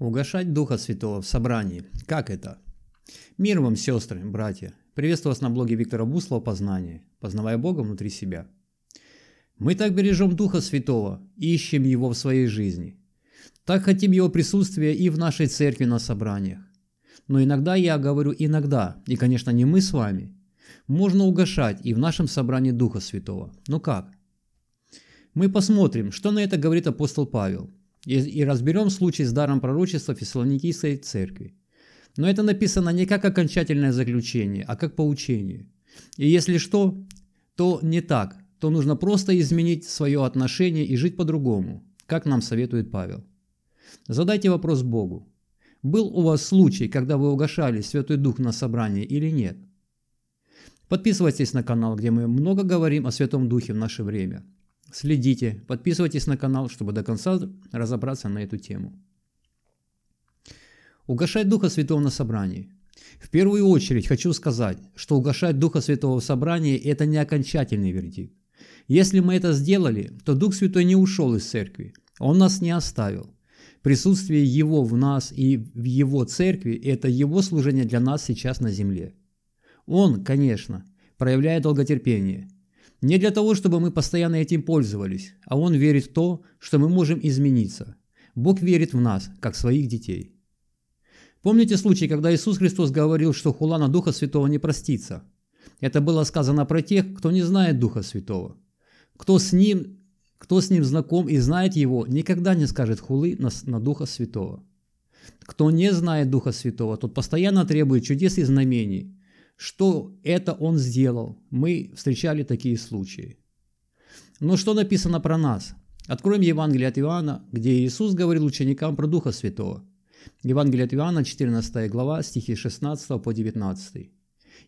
Угошать Духа Святого в собрании. Как это? Мир вам, сестры, братья. Приветствую вас на блоге Виктора Буслова «Познание. Познавая Бога внутри себя». Мы так бережем Духа Святого, ищем Его в своей жизни. Так хотим Его присутствия и в нашей церкви на собраниях. Но иногда, я говорю иногда, и, конечно, не мы с вами, можно угошать и в нашем собрании Духа Святого. Но как? Мы посмотрим, что на это говорит апостол Павел – и, разберем случай с даром пророчества Фессалоникийской церкви. Но это написано не как окончательное заключение, а как поучение. И если что, то не так, то нужно просто изменить свое отношение и жить по-другому, как нам советует Павел. Задайте вопрос Богу. Был у вас случай, когда вы угошали Святой Дух на собрании или нет? Подписывайтесь на канал, где мы много говорим о Святом Духе в наше время – Следите, подписывайтесь на канал, чтобы до конца разобраться на эту тему. Угашать Духа Святого на собрании. В первую очередь хочу сказать, что угашать Духа Святого в собрании – это не окончательный вердикт. Если мы это сделали, то Дух Святой не ушел из церкви, Он нас не оставил. Присутствие Его в нас и в Его церкви – это Его служение для нас сейчас на земле. Он, конечно, проявляет долготерпение – не для того, чтобы мы постоянно этим пользовались, а Он верит в то, что мы можем измениться. Бог верит в нас, как своих детей. Помните случай, когда Иисус Христос говорил, что хула на Духа Святого не простится? Это было сказано про тех, кто не знает Духа Святого. Кто с ним, кто с ним знаком и знает его, никогда не скажет хулы на, на Духа Святого. Кто не знает Духа Святого, тот постоянно требует чудес и знамений, что это он сделал. Мы встречали такие случаи. Но что написано про нас? Откроем Евангелие от Иоанна, где Иисус говорил ученикам про Духа Святого. Евангелие от Иоанна, 14 глава, стихи 16 по 19.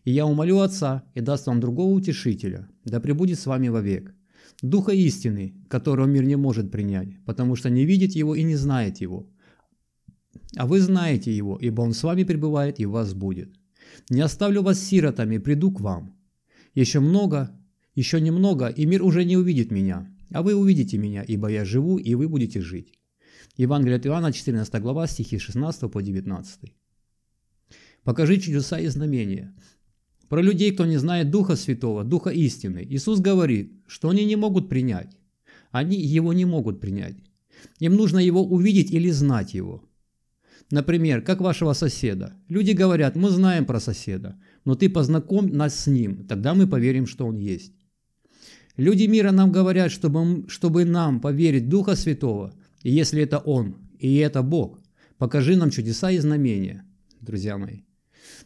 «И я умолю Отца, и даст вам другого утешителя, да пребудет с вами вовек. Духа истины, которого мир не может принять, потому что не видит его и не знает его. А вы знаете его, ибо он с вами пребывает и вас будет». Не оставлю вас сиротами, приду к вам. Еще много, еще немного, и мир уже не увидит меня, а вы увидите меня, ибо я живу, и вы будете жить». Евангелие от Иоанна, 14 глава, стихи 16 по 19. «Покажи чудеса и знамения». Про людей, кто не знает Духа Святого, Духа истины, Иисус говорит, что они не могут принять. Они его не могут принять. Им нужно его увидеть или знать его. Например, как вашего соседа. Люди говорят, мы знаем про соседа, но ты познакомь нас с ним, тогда мы поверим, что он есть. Люди мира нам говорят, чтобы, чтобы нам поверить Духа Святого, и если это Он, и это Бог, покажи нам чудеса и знамения, друзья мои.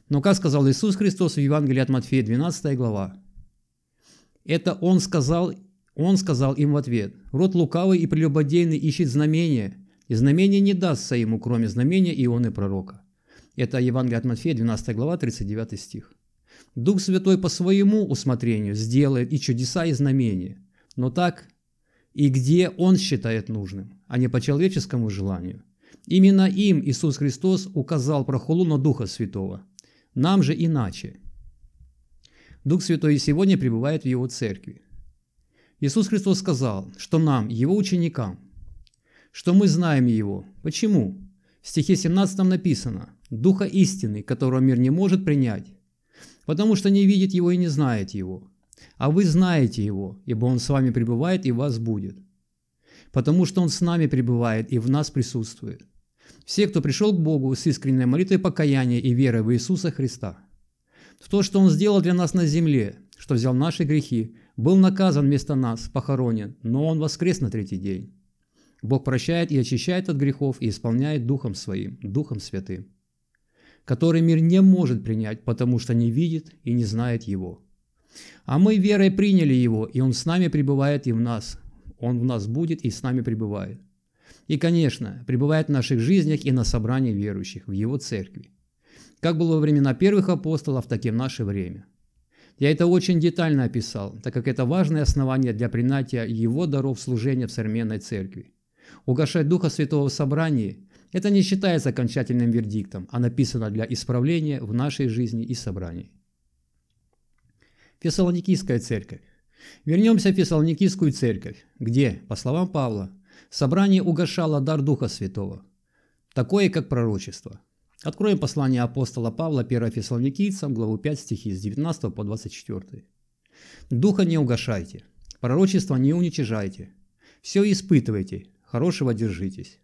Но как сказал Иисус Христос в Евангелии от Матфея 12 глава, это Он сказал, Он сказал им в ответ, «Род лукавый и прелюбодейный ищет знамения, и знамение не дастся ему, кроме знамения Ионы Пророка. Это Евангелие от Матфея, 12 глава, 39 стих. Дух Святой по своему усмотрению сделает и чудеса, и знамения, но так и где Он считает нужным, а не по человеческому желанию. Именно им Иисус Христос указал прохолу на Духа Святого. Нам же иначе. Дух Святой и сегодня пребывает в Его церкви. Иисус Христос сказал, что нам, Его ученикам, что мы знаем Его. Почему? В стихе 17 написано «Духа истины, которого мир не может принять, потому что не видит Его и не знает Его. А вы знаете Его, ибо Он с вами пребывает и вас будет, потому что Он с нами пребывает и в нас присутствует. Все, кто пришел к Богу с искренней молитвой покаяния и верой в Иисуса Христа, в то, что Он сделал для нас на земле, что взял наши грехи, был наказан вместо нас, похоронен, но Он воскрес на третий день» Бог прощает и очищает от грехов и исполняет Духом Своим, Духом Святым, который мир не может принять, потому что не видит и не знает Его. А мы верой приняли Его, и Он с нами пребывает и в нас. Он в нас будет и с нами пребывает. И, конечно, пребывает в наших жизнях и на собрании верующих в Его церкви. Как было во времена первых апостолов, так и в наше время. Я это очень детально описал, так как это важное основание для принятия Его даров служения в современной церкви. Угошать Духа Святого в собрании – это не считается окончательным вердиктом, а написано для исправления в нашей жизни и собрании. Фессалоникийская церковь. Вернемся в Фессалоникийскую церковь, где, по словам Павла, собрание угошало дар Духа Святого, такое как пророчество. Откроем послание апостола Павла 1 Фессалоникийцам, главу 5, стихи с 19 по 24. «Духа не угошайте, пророчество не уничижайте, все испытывайте, хорошего держитесь.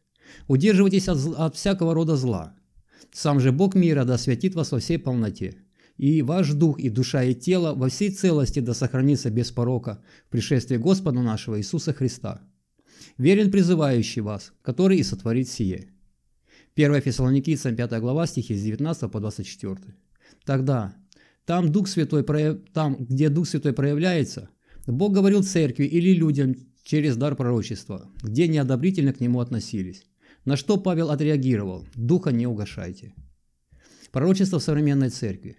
Удерживайтесь от, от всякого рода зла. Сам же Бог мира да святит вас во всей полноте. И ваш дух, и душа, и тело во всей целости да сохранится без порока в пришествии Господа нашего Иисуса Христа. Верен призывающий вас, который и сотворит сие». 1 Фессалоникийцам 5 глава стихи с 19 по 24. Тогда, там, Дух Святой там, где Дух Святой проявляется, Бог говорил церкви или людям через дар пророчества, где неодобрительно к нему относились. На что Павел отреагировал «Духа не угошайте». Пророчество в современной церкви.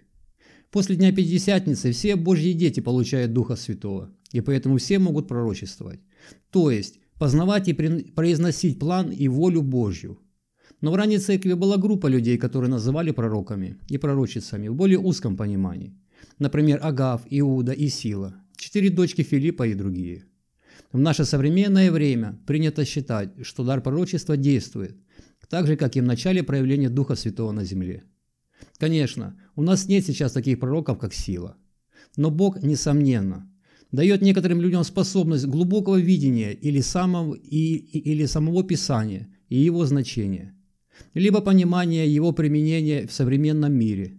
После Дня Пятидесятницы все Божьи дети получают Духа Святого, и поэтому все могут пророчествовать. То есть, познавать и произносить план и волю Божью. Но в ранней церкви была группа людей, которые называли пророками и пророчицами в более узком понимании. Например, Агав, Иуда и Сила, четыре дочки Филиппа и другие – в наше современное время принято считать, что дар пророчества действует, так же, как и в начале проявления Духа Святого на земле. Конечно, у нас нет сейчас таких пророков, как сила. Но Бог, несомненно, дает некоторым людям способность глубокого видения или самого, и, или самого Писания и его значения, либо понимания его применения в современном мире,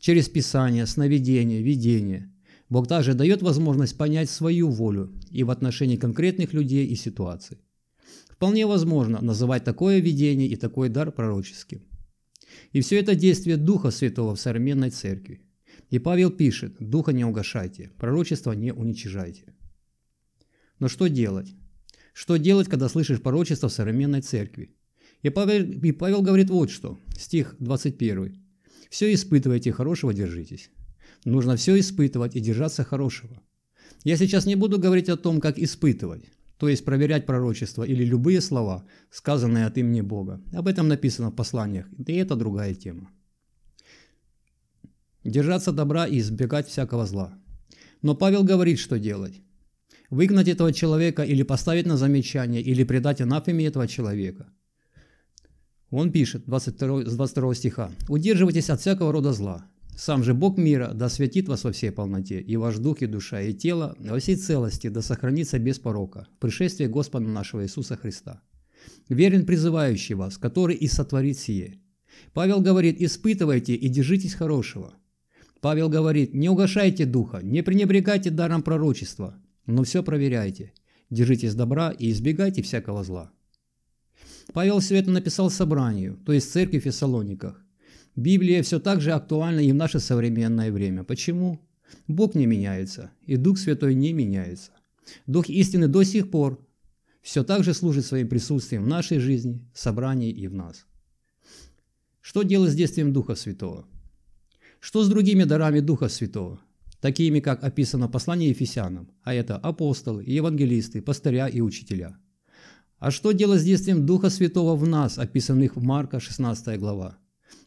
через Писание, сновидение, видение – Бог также дает возможность понять свою волю и в отношении конкретных людей и ситуаций. Вполне возможно называть такое видение и такой дар пророческим. И все это действие Духа Святого в современной церкви. И Павел пишет, Духа не угашайте, пророчество не уничижайте. Но что делать? Что делать, когда слышишь пророчество в современной церкви? И Павел, и Павел говорит вот что, стих 21. «Все испытывайте, хорошего держитесь». Нужно все испытывать и держаться хорошего. Я сейчас не буду говорить о том, как испытывать, то есть проверять пророчество или любые слова, сказанные от имени Бога. Об этом написано в посланиях, и это другая тема. Держаться добра и избегать всякого зла. Но Павел говорит, что делать. Выгнать этого человека или поставить на замечание, или предать анафеме этого человека. Он пишет 22, с 22 стиха. «Удерживайтесь от всякого рода зла, сам же Бог мира да святит вас во всей полноте, и ваш дух, и душа, и тело во всей целости да сохранится без порока в пришествии Господа нашего Иисуса Христа. Верен призывающий вас, который и сотворит сие. Павел говорит, испытывайте и держитесь хорошего. Павел говорит, не угошайте духа, не пренебрегайте даром пророчества, но все проверяйте. Держитесь добра и избегайте всякого зла. Павел все это написал собранию, то есть церкви в Фессалониках. Библия все так же актуальна и в наше современное время. Почему? Бог не меняется, и Дух Святой не меняется. Дух истины до сих пор все так же служит своим присутствием в нашей жизни, в собрании и в нас. Что делать с действием Духа Святого? Что с другими дарами Духа Святого, такими, как описано в послании Ефесянам, а это апостолы, евангелисты, пастыря и учителя? А что делать с действием Духа Святого в нас, описанных в Марка 16 глава?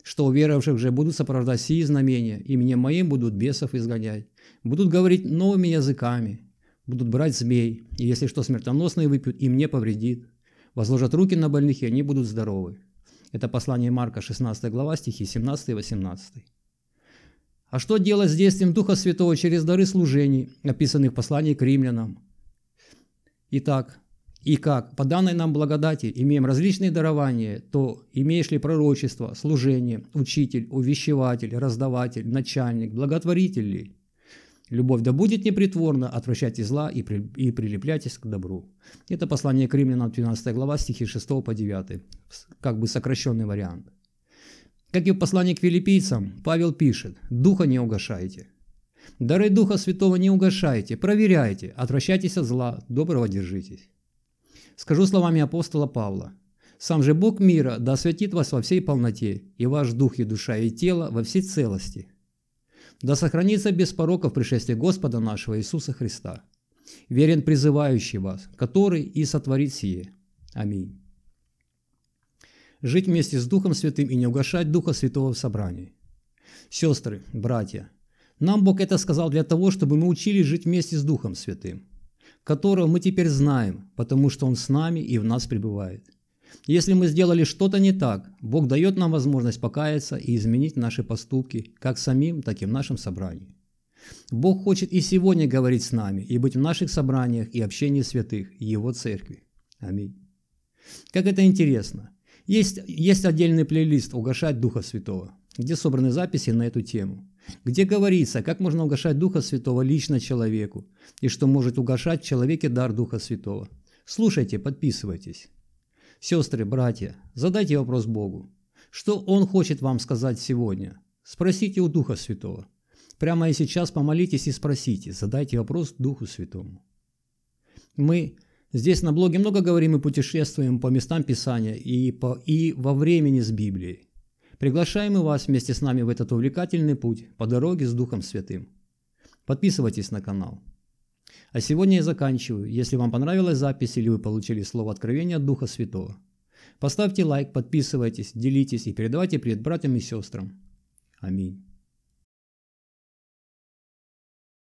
что уверовавших же будут сопровождать сии знамения, и мне моим будут бесов изгонять, будут говорить новыми языками, будут брать змей, и если что смертоносные выпьют, им не повредит. Возложат руки на больных, и они будут здоровы. Это послание Марка, 16 глава, стихи 17 и 18. А что делать с действием Духа Святого через дары служений, описанных в послании к римлянам? Итак, и как по данной нам благодати имеем различные дарования, то имеешь ли пророчество, служение, учитель, увещеватель, раздаватель, начальник, благотворитель ли? Любовь да будет непритворна, отвращайте зла и, при, и прилепляйтесь к добру. Это послание к римлянам, 12 глава, стихи 6 по 9, как бы сокращенный вариант. Как и в послании к филиппийцам, Павел пишет «Духа не угошайте». Дары Духа Святого не угошайте, проверяйте, отвращайтесь от зла, доброго держитесь. Скажу словами апостола Павла. «Сам же Бог мира да осветит вас во всей полноте, и ваш дух, и душа, и тело во всей целости. Да сохранится без пороков пришествие Господа нашего Иисуса Христа. Верен призывающий вас, который и сотворит сие. Аминь». Жить вместе с Духом Святым и не угашать Духа Святого в собрании. Сестры, братья, нам Бог это сказал для того, чтобы мы учились жить вместе с Духом Святым – которого мы теперь знаем, потому что Он с нами и в нас пребывает. Если мы сделали что-то не так, Бог дает нам возможность покаяться и изменить наши поступки, как самим, так и в нашем собрании. Бог хочет и сегодня говорить с нами и быть в наших собраниях и общении святых, и Его церкви. Аминь. Как это интересно. Есть, есть отдельный плейлист «Угошать Духа Святого», где собраны записи на эту тему где говорится, как можно угошать Духа Святого лично человеку, и что может угошать в человеке дар Духа Святого. Слушайте, подписывайтесь. Сестры, братья, задайте вопрос Богу. Что Он хочет вам сказать сегодня? Спросите у Духа Святого. Прямо и сейчас помолитесь и спросите, задайте вопрос Духу Святому. Мы здесь на блоге много говорим и путешествуем по местам Писания и, по, и во времени с Библией. Приглашаем и вас вместе с нами в этот увлекательный путь по дороге с Духом Святым. Подписывайтесь на канал. А сегодня я заканчиваю. Если вам понравилась запись или вы получили слово откровения от Духа Святого, поставьте лайк, подписывайтесь, делитесь и передавайте привет братьям и сестрам. Аминь.